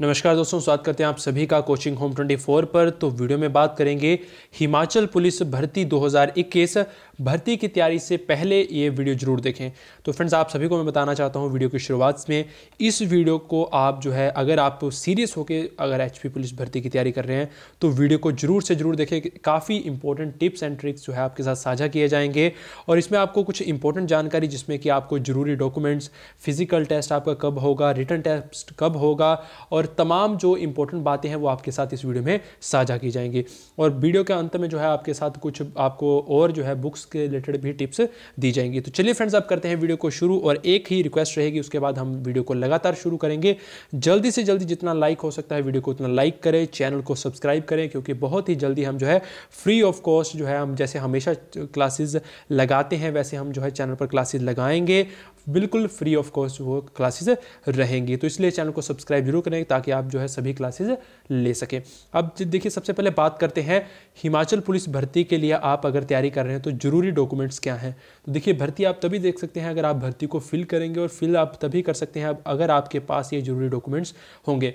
नमस्कार दोस्तों स्वागत करते हैं आप सभी का कोचिंग होम 24 पर तो वीडियो में बात करेंगे हिमाचल पुलिस भर्ती 2021 भर्ती की तैयारी से पहले ये वीडियो जरूर देखें तो फ्रेंड्स आप सभी को मैं बताना चाहता हूँ वीडियो की शुरुआत में इस वीडियो को आप जो है अगर आप सीरियस होकर अगर एच पुलिस भर्ती की तैयारी कर रहे हैं तो वीडियो को जरूर से जरूर देखें काफ़ी इंपॉर्टेंट टिप्स एंड ट्रिक्स जो है आपके साथ साझा किए जाएंगे और इसमें आपको कुछ इंपॉर्टेंट जानकारी जिसमें कि आपको ज़रूरी डॉक्यूमेंट्स फिजिकल टेस्ट आपका कब होगा रिटर्न टेस्ट कब होगा और और तमाम जो इंपॉर्टेंट बातें हैं वो आपके साथ इस वीडियो में साझा की जाएंगी और वीडियो के अंत में जो है आपके साथ कुछ आपको और जो है बुक्स के रिलेटेड भी टिप्स दी जाएंगी तो चलिए फ्रेंड्स आप करते हैं वीडियो को शुरू और एक ही रिक्वेस्ट रहेगी उसके बाद हम वीडियो को लगातार शुरू करेंगे जल्दी से जल्दी जितना लाइक हो सकता है वीडियो को उतना लाइक करें चैनल को सब्सक्राइब करें क्योंकि बहुत ही जल्दी हम जो है फ्री ऑफ कॉस्ट जो है हम जैसे हमेशा क्लासेज लगाते हैं वैसे हम जो है चैनल पर क्लासेज लगाएंगे बिल्कुल फ्री ऑफ कॉस्ट वो क्लासेज रहेंगी तो इसलिए चैनल को सब्सक्राइब जरूर करें ताकि आप जो है सभी क्लासेज ले सकें अब देखिए सबसे पहले बात करते हैं हिमाचल पुलिस भर्ती के लिए आप अगर तैयारी कर रहे हैं तो जरूरी डॉक्यूमेंट्स क्या हैं तो देखिए भर्ती आप तभी देख सकते हैं अगर आप भर्ती को फिल करेंगे और फिल आप तभी कर सकते हैं अगर आपके पास ये जरूरी डॉक्यूमेंट्स होंगे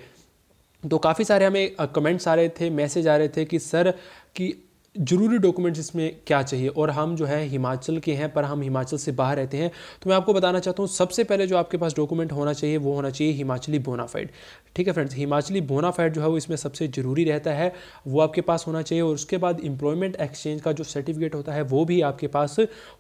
तो काफ़ी सारे हमें कमेंट्स आ रहे थे मैसेज आ रहे थे कि सर कि ज़रूरी डॉक्यूमेंट्स इसमें क्या चाहिए और हम जो है हिमाचल के हैं पर हम हिमाचल से बाहर रहते हैं तो मैं आपको बताना चाहता हूँ सबसे पहले जो आपके पास डॉक्यूमेंट होना चाहिए वो होना चाहिए हिमाचली बोनाफाइड ठीक है फ्रेंड्स हिमाचली बोनाफाइड जो है वो इसमें सबसे ज़रूरी रहता है वो आपके पास होना चाहिए और उसके बाद एम्प्लॉयमेंट एक्सचेंज का जो सर्टिफिकेट होता है वो भी आपके पास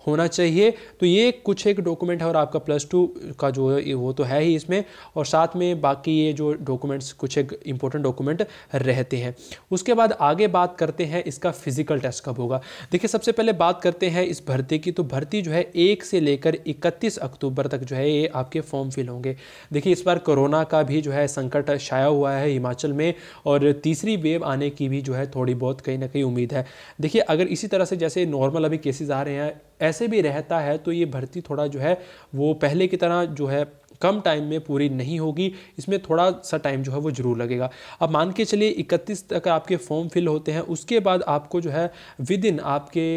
होना चाहिए तो ये कुछ एक डॉक्यूमेंट है और आपका प्लस टू का जो है वो तो है ही इसमें और साथ में बाकी ये जो डॉक्यूमेंट्स कुछ एक इंपॉर्टेंट डॉक्यूमेंट रहते हैं उसके बाद आगे बात करते हैं इसका फिजिक फिजिकल टेस्ट कब होगा देखिए सबसे पहले बात करते हैं इस भर्ती की तो भर्ती जो है एक से लेकर इकतीस अक्टूबर तक जो है ये आपके फॉर्म फिल होंगे देखिए इस बार कोरोना का भी जो है संकट छाया हुआ है हिमाचल में और तीसरी वेव आने की भी जो है थोड़ी बहुत कहीं ना कहीं उम्मीद है देखिए अगर इसी तरह से जैसे नॉर्मल अभी केसेज आ रहे हैं ऐसे भी रहता है तो ये भर्ती थोड़ा जो है वो पहले की तरह जो है कम टाइम में पूरी नहीं होगी इसमें थोड़ा सा टाइम जो है वो ज़रूर लगेगा अब मान के चलिए 31 तक आपके फॉर्म फिल होते हैं उसके बाद आपको जो है विद इन आपके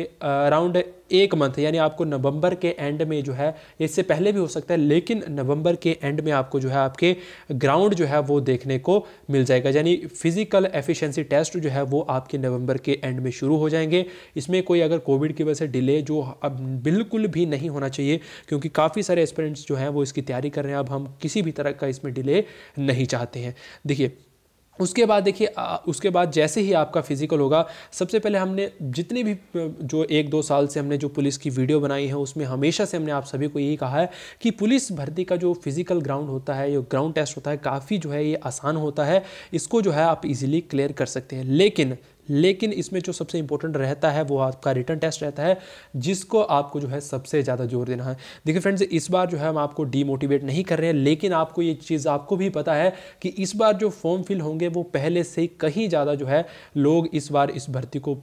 अराउंड एक मंथ यानी आपको नवंबर के एंड में जो है इससे पहले भी हो सकता है लेकिन नवंबर के एंड में आपको जो है आपके ग्राउंड जो है वो देखने को मिल जाएगा यानी फिजिकल एफिशिएंसी टेस्ट जो है वो आपके नवंबर के एंड में शुरू हो जाएंगे इसमें कोई अगर कोविड की वजह से डिले जो अब बिल्कुल भी नहीं होना चाहिए क्योंकि काफ़ी सारे एक्सपेरेंट्स जो हैं वो इसकी तैयारी कर रहे हैं अब हम किसी भी तरह का इसमें डिले नहीं चाहते हैं देखिए उसके बाद देखिए उसके बाद जैसे ही आपका फिजिकल होगा सबसे पहले हमने जितने भी जो एक दो साल से हमने जो पुलिस की वीडियो बनाई है उसमें हमेशा से हमने आप सभी को यही कहा है कि पुलिस भर्ती का जो फिजिकल ग्राउंड होता है जो ग्राउंड टेस्ट होता है काफ़ी जो है ये आसान होता है इसको जो है आप इजीली क्लियर कर सकते हैं लेकिन लेकिन इसमें जो सबसे इंपॉर्टेंट रहता है वो आपका रिटर्न टेस्ट रहता है जिसको आपको जो है सबसे ज़्यादा जोर देना है देखिए फ्रेंड्स इस बार जो है हम आपको डीमोटिवेट नहीं कर रहे हैं लेकिन आपको ये चीज़ आपको भी पता है कि इस बार जो फॉर्म फिल होंगे वो पहले से कहीं ज़्यादा जो है लोग इस बार इस भर्ती को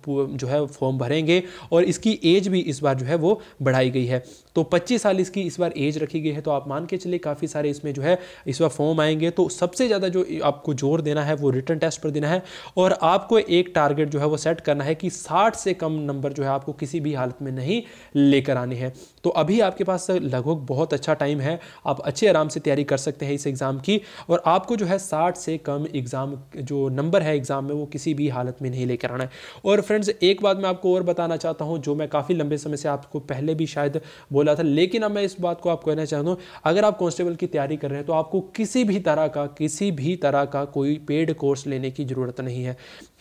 जो है फॉर्म भरेंगे और इसकी एज भी इस बार जो है वो बढ़ाई गई है तो पच्चीस साल इसकी इस बार एज रखी गई है तो आप मान के चलिए काफ़ी सारे इसमें जो है इस बार फॉर्म आएंगे तो सबसे ज़्यादा जो आपको जोर देना है वो रिटर्न टेस्ट पर देना है और आपको एक टारगेट टारगेट जो है वो सेट करना है कि 60 से कम नंबर जो है आपको किसी भी हालत में नहीं लेकर आने हैं तो अभी आपके पास लगभग बहुत अच्छा टाइम है आप अच्छे आराम से तैयारी कर सकते हैं इस एग्ज़ाम की और आपको जो है साठ से कम एग्ज़ाम जो नंबर है एग्ज़ाम में वो किसी भी हालत में नहीं लेकर आना है और फ्रेंड्स एक बात मैं आपको और बताना चाहता हूँ जो मैं काफ़ी लंबे समय से आपको पहले भी शायद बोला था लेकिन अब मैं इस बात को आपको कहना चाहता हूँ अगर आप कॉन्स्टेबल की तैयारी कर रहे हैं तो आपको किसी भी तरह का किसी भी तरह का कोई पेड कोर्स लेने की ज़रूरत नहीं है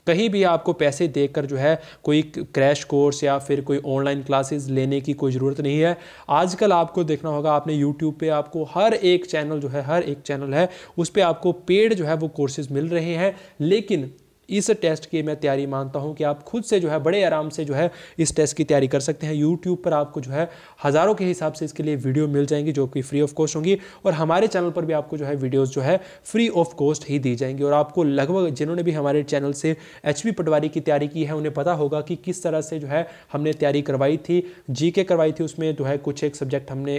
कहीं भी आपको पैसे देकर जो है कोई क्रैश कोर्स या फिर कोई ऑनलाइन क्लासेस लेने की कोई ज़रूरत नहीं है आजकल आपको देखना होगा आपने यूट्यूब पर आपको हर एक चैनल जो है हर एक चैनल है उस पर आपको पेड जो है वो कोर्सेज मिल रहे हैं लेकिन इस टेस्ट की मैं तैयारी मानता हूँ कि आप खुद से जो है बड़े आराम से जो है इस टेस्ट की तैयारी कर सकते हैं यूट्यूब पर आपको जो है हज़ारों के हिसाब से इसके लिए वीडियो मिल जाएंगी जो कि फ्री ऑफ कॉस्ट होंगी और हमारे चैनल पर भी आपको जो है वीडियोज़ जो है फ्री ऑफ कॉस्ट ही दी जाएंगी और आपको लगभग जिन्होंने भी हमारे चैनल से एच पटवारी की तैयारी की है उन्हें पता होगा कि किस तरह से जो है हमने तैयारी करवाई थी जी करवाई थी उसमें जो है कुछ एक सब्जेक्ट हमने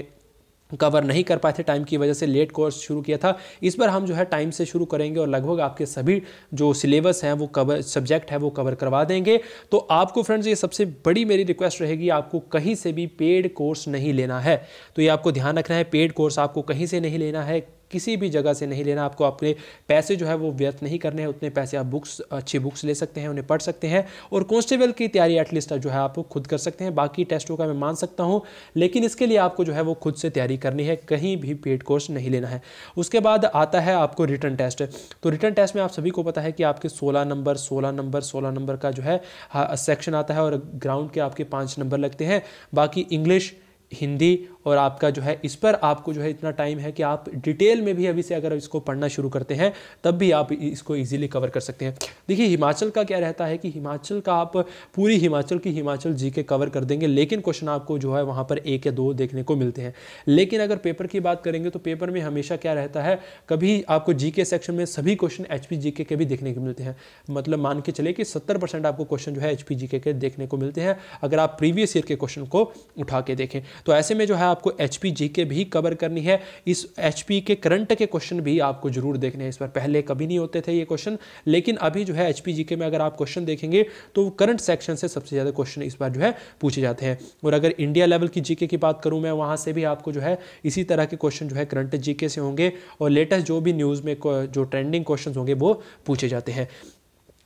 कवर नहीं कर पाए थे टाइम की वजह से लेट कोर्स शुरू किया था इस बार हम जो है टाइम से शुरू करेंगे और लगभग आपके सभी जो सिलेबस हैं वो कवर सब्जेक्ट है वो कवर करवा देंगे तो आपको फ्रेंड्स ये सबसे बड़ी मेरी रिक्वेस्ट रहेगी आपको कहीं से भी पेड कोर्स नहीं लेना है तो ये आपको ध्यान रखना है पेड कोर्स आपको कहीं से नहीं लेना है किसी भी जगह से नहीं लेना आपको आपके पैसे जो है वो व्यर्थ नहीं करने हैं उतने पैसे आप बुक्स अच्छी बुक्स ले सकते हैं उन्हें पढ़ सकते हैं और कॉन्स्टेबल की तैयारी एटलीस्ट जो है आप खुद कर सकते हैं बाकी टेस्टों का मैं मान सकता हूँ लेकिन इसके लिए आपको जो है वो खुद से तैयारी करनी है कहीं भी पेड कोर्स नहीं लेना है उसके बाद आता है आपको रिटर्न टेस्ट तो रिटर्न टेस्ट में आप सभी को पता है कि आपके सोलह नंबर सोलह नंबर सोलह नंबर का जो है सेक्शन हाँ, आता है और ग्राउंड के आपके पाँच नंबर लगते हैं बाकी इंग्लिश हिंदी और आपका जो है इस पर आपको जो है इतना टाइम है कि आप डिटेल में भी अभी से अगर इसको पढ़ना शुरू करते हैं तब भी आप इसको ईजिली कवर कर सकते हैं देखिए हिमाचल का क्या रहता है कि हिमाचल का आप पूरी हिमाचल की हिमाचल जी के कवर कर देंगे लेकिन क्वेश्चन आपको जो है वहाँ पर एक या दो देखने को मिलते हैं लेकिन अगर पेपर की बात करेंगे तो पेपर में हमेशा क्या रहता है कभी आपको जी सेक्शन में सभी क्वेश्चन एच पी के भी देखने को मिलते हैं मतलब मान के चले कि सत्तर परसेंट आपको क्वेश्चन जो है एच पी के देखने को मिलते हैं अगर आप प्रीवियस ईयर के क्वेश्चन को उठा के देखें तो ऐसे में जो है आप आपको एच पी भी कवर करनी है इस एच के करंट के क्वेश्चन भी आपको जरूर देखने हैं इस पर पहले कभी नहीं होते थे ये क्वेश्चन लेकिन अभी जो है एच पी में अगर आप क्वेश्चन देखेंगे तो करंट सेक्शन से सबसे ज़्यादा क्वेश्चन इस बार जो है पूछे जाते हैं और अगर इंडिया लेवल की जीके की बात करूँ मैं वहाँ से भी आपको जो है इसी तरह के क्वेश्चन जो है करंट जीके से होंगे और लेटेस्ट जो भी न्यूज़ में जो ट्रेंडिंग क्वेश्चन होंगे वो पूछे जाते हैं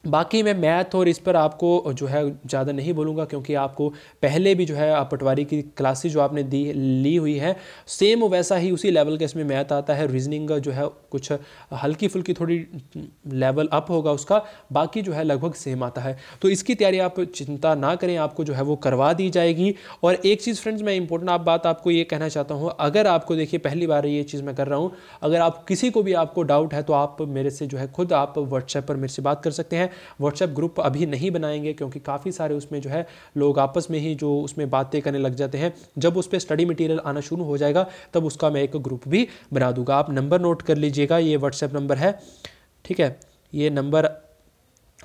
बाकी मैं मैथ और इस पर आपको जो है ज़्यादा नहीं बोलूँगा क्योंकि आपको पहले भी जो है पटवारी की क्लासेज जो आपने दी ली हुई है सेम वैसा ही उसी लेवल का इसमें मैथ आता है रीजनिंग जो है कुछ हल्की फुल्की थोड़ी लेवल अप होगा उसका बाकी जो है लगभग सेम आता है तो इसकी तैयारी आप चिंता ना करें आपको जो है वो करवा दी जाएगी और एक चीज़ फ्रेंड्स मैं इंपॉर्टेंट आप बात आपको ये कहना चाहता हूँ अगर आपको देखिए पहली बार ये चीज़ मैं कर रहा हूँ अगर आप किसी को भी आपको डाउट है तो आप मेरे से जो है खुद आप व्हाट्सएप पर मेरे से बात कर सकते हैं व्हाट्सएप ग्रुप अभी नहीं बनाएंगे क्योंकि काफ़ी सारे उसमें जो है लोग आपस में ही जो उसमें बातें करने लग जाते हैं जब उस पर स्टडी मटीरियल आना शुरू हो जाएगा तब उसका मैं एक ग्रुप भी बना दूंगा आप नंबर नोट कर लीजिएगा ये व्हाट्सएप नंबर है ठीक है ये नंबर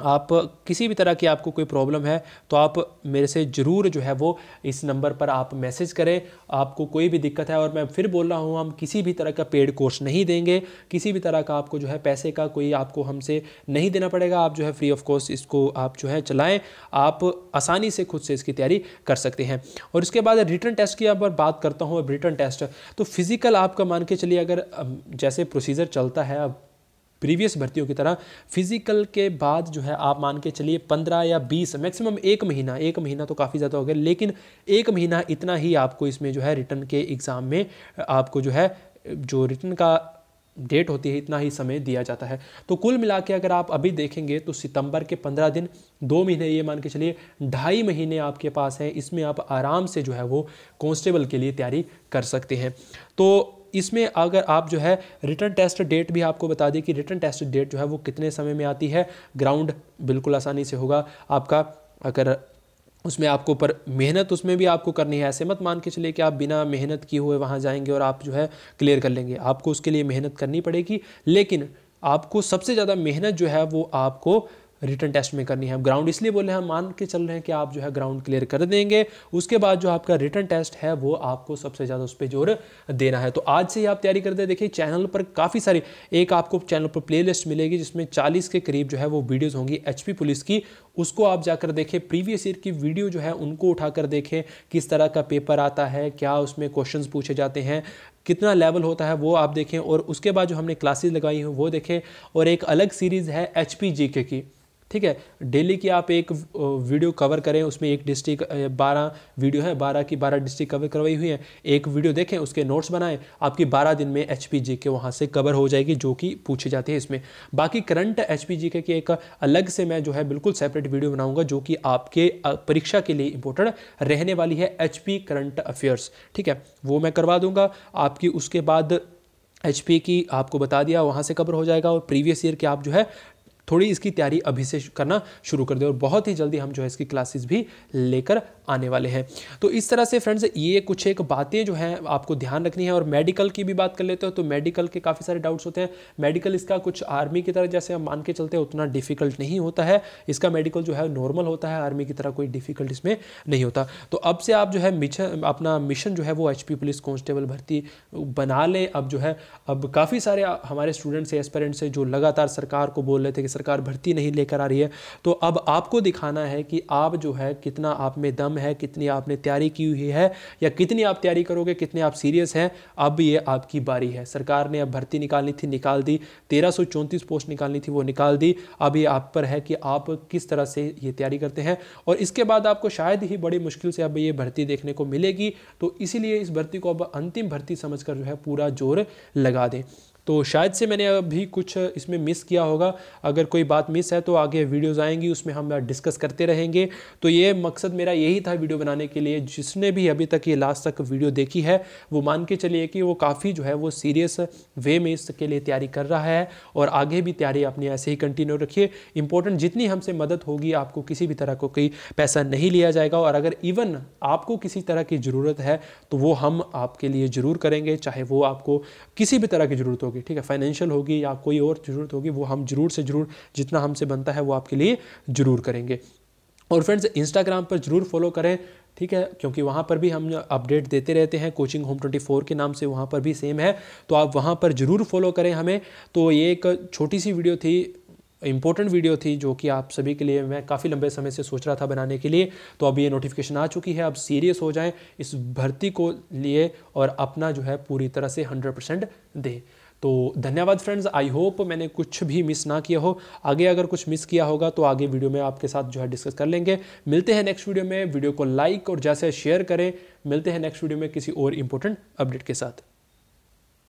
आप किसी भी तरह की आपको कोई प्रॉब्लम है तो आप मेरे से ज़रूर जो है वो इस नंबर पर आप मैसेज करें आपको कोई भी दिक्कत है और मैं फिर बोल रहा हूँ हम किसी भी तरह का पेड कोर्स नहीं देंगे किसी भी तरह का आपको जो है पैसे का कोई आपको हमसे नहीं देना पड़ेगा आप जो है फ्री ऑफ कॉस्ट इसको आप जो है चलाएँ आप आसानी से खुद से इसकी तैयारी कर सकते हैं और इसके बाद रिटर्न टेस्ट की अगर बात करता हूँ अब रिटर्न टेस्ट तो फिज़िकल आपका मान के चलिए अगर जैसे प्रोसीजर चलता है अब प्रीवियस भर्तियों की तरह फिजिकल के बाद जो है आप मान के चलिए पंद्रह या बीस मैक्सिमम एक महीना एक महीना तो काफ़ी ज़्यादा हो गया लेकिन एक महीना इतना ही आपको इसमें जो है रिटर्न के एग्ज़ाम में आपको जो है जो रिटर्न का डेट होती है इतना ही समय दिया जाता है तो कुल मिला के अगर आप अभी देखेंगे तो सितंबर के पंद्रह दिन दो महीने ये मान के चलिए ढाई महीने आपके पास हैं इसमें आप आराम से जो है वो कॉन्स्टेबल के लिए तैयारी कर सकते हैं तो इसमें अगर आप जो है रिटर्न टेस्ट डेट भी आपको बता दें कि रिटर्न टेस्ट डेट जो है वो कितने समय में आती है ग्राउंड बिल्कुल आसानी से होगा आपका अगर उसमें आपको पर मेहनत उसमें भी आपको करनी है ऐसे मत मान के चले कि आप बिना मेहनत किए हुए वहाँ जाएंगे और आप जो है क्लियर कर लेंगे आपको उसके लिए मेहनत करनी पड़ेगी लेकिन आपको सबसे ज़्यादा मेहनत जो है वो आपको रिटर्न टेस्ट में करनी है हम ग्राउंड इसलिए बोल रहे हैं मान के चल रहे हैं कि आप जो है ग्राउंड क्लियर कर देंगे उसके बाद जो आपका रिटर्न टेस्ट है वो आपको सबसे ज़्यादा उस पर जोर देना है तो आज से ही आप तैयारी करते हैं देखिए चैनल पर काफ़ी सारी एक आपको चैनल पर प्लेलिस्ट मिलेगी जिसमें चालीस के करीब जो है वो वीडियोज़ होंगी एच पुलिस की उसको आप जाकर देखें प्रीवियस ईयर की वीडियो जो है उनको उठाकर देखें किस तरह का पेपर आता है क्या उसमें क्वेश्चन पूछे जाते हैं कितना लेवल होता है वो आप देखें और उसके बाद जो हमने क्लासेस लगाई हैं वो देखें और एक अलग सीरीज़ है एच की ठीक है डेली की आप एक वीडियो कवर करें उसमें एक डिस्ट्रिक्ट बारह वीडियो है बारह की बारह डिस्ट्रिक्ट कवर करवाई हुई है एक वीडियो देखें उसके नोट्स बनाएं आपकी बारह दिन में एच पी जी के वहाँ से कवर हो जाएगी जो कि पूछी जाती है इसमें बाकी करंट एच पी जी के एक अलग से मैं जो है बिल्कुल सेपरेट वीडियो बनाऊँगा जो कि आपके परीक्षा के लिए इंपॉर्टेंट रहने वाली है एच पी करंट अफेयर्स ठीक है वो मैं करवा दूँगा आपकी उसके बाद एच की आपको बता दिया वहाँ से कवर हो जाएगा और प्रीवियस ईयर के आप जो है थोड़ी इसकी तैयारी अभी से करना शुरू कर दे और बहुत ही जल्दी हम जो है इसकी क्लासेस भी लेकर आने वाले हैं तो इस तरह से फ्रेंड्स ये कुछ एक बातें जो हैं आपको ध्यान रखनी है और मेडिकल की भी बात कर लेते हो तो मेडिकल के काफ़ी सारे डाउट्स होते हैं मेडिकल इसका कुछ आर्मी की तरह जैसे हम मान के चलते हैं उतना डिफिकल्ट नहीं होता है इसका मेडिकल जो है नॉर्मल होता है आर्मी की तरह कोई डिफिकल्ट इसमें नहीं होता तो अब से आप जो है मिशन अपना मिशन जो है वो एच पुलिस कॉन्स्टेबल भर्ती बना लें अब जो है अब काफ़ी सारे हमारे स्टूडेंट्स एस्पेरेंट्स हैं जो लगातार सरकार को बोल रहे थे कि सरकार भर्ती नहीं लेकर आ रही है तो अब आपको दिखाना है कि आप जो है कितना आप में दम में है कितनी आपने तैयारी की हुई है या कितनी आप तैयारी करोगे कितने आप सीरियस हैं अब ये आपकी बारी है सरकार ने अब भर्ती निकालनी थी निकाल दी तेरह पोस्ट निकालनी थी वो निकाल दी अब ये आप पर है कि आप किस तरह से ये तैयारी करते हैं और इसके बाद आपको शायद ही बड़ी मुश्किल से अब ये भर्ती देखने को मिलेगी तो इसीलिए इस भर्ती को अब अंतिम भर्ती समझ जो है पूरा जोर लगा दें तो शायद से मैंने अभी कुछ इसमें मिस किया होगा अगर कोई बात मिस है तो आगे वीडियोज़ आएंगी उसमें हम डिस्कस करते रहेंगे तो ये मकसद मेरा यही था वीडियो बनाने के लिए जिसने भी अभी तक ये लास्ट तक वीडियो देखी है वो मान के चलिए कि वो काफ़ी जो है वो सीरियस वे में इसके लिए तैयारी कर रहा है और आगे भी तैयारी अपनी ऐसे ही कंटिन्यू रखिए इंपॉर्टेंट जितनी हमसे मदद होगी आपको किसी भी तरह को कोई पैसा नहीं लिया जाएगा और अगर इवन आपको किसी तरह की ज़रूरत है तो वो हम आपके लिए ज़रूर करेंगे चाहे वो आपको किसी भी तरह की ज़रूरत होगी होगी ठीक है फाइनेंशियल होगी या कोई और ज़रूरत होगी वो हम जरूर से जरूर जितना हमसे बनता है वो आपके लिए ज़रूर करेंगे और फ्रेंड्स इंस्टाग्राम पर ज़रूर फॉलो करें ठीक है क्योंकि वहाँ पर भी हम अपडेट देते रहते हैं कोचिंग होम 24 के नाम से वहाँ पर भी सेम है तो आप वहाँ पर ज़रूर फॉलो करें हमें तो ये एक छोटी सी वीडियो थी इंपॉर्टेंट वीडियो थी जो कि आप सभी के लिए मैं काफ़ी लंबे समय से सोच रहा था बनाने के लिए तो अब ये नोटिफिकेशन आ चुकी है अब सीरियस हो जाएँ इस भर्ती को लिए और अपना जो है पूरी तरह से हंड्रेड परसेंट दें तो धन्यवाद फ्रेंड्स आई होप मैंने कुछ भी मिस ना किया हो आगे अगर कुछ मिस किया होगा तो आगे वीडियो में आपके साथ जो है डिस्कस कर लेंगे मिलते हैं नेक्स्ट वीडियो में वीडियो को लाइक और जैसे शेयर करें मिलते हैं नेक्स्ट वीडियो में किसी और इंपॉर्टेंट अपडेट के साथ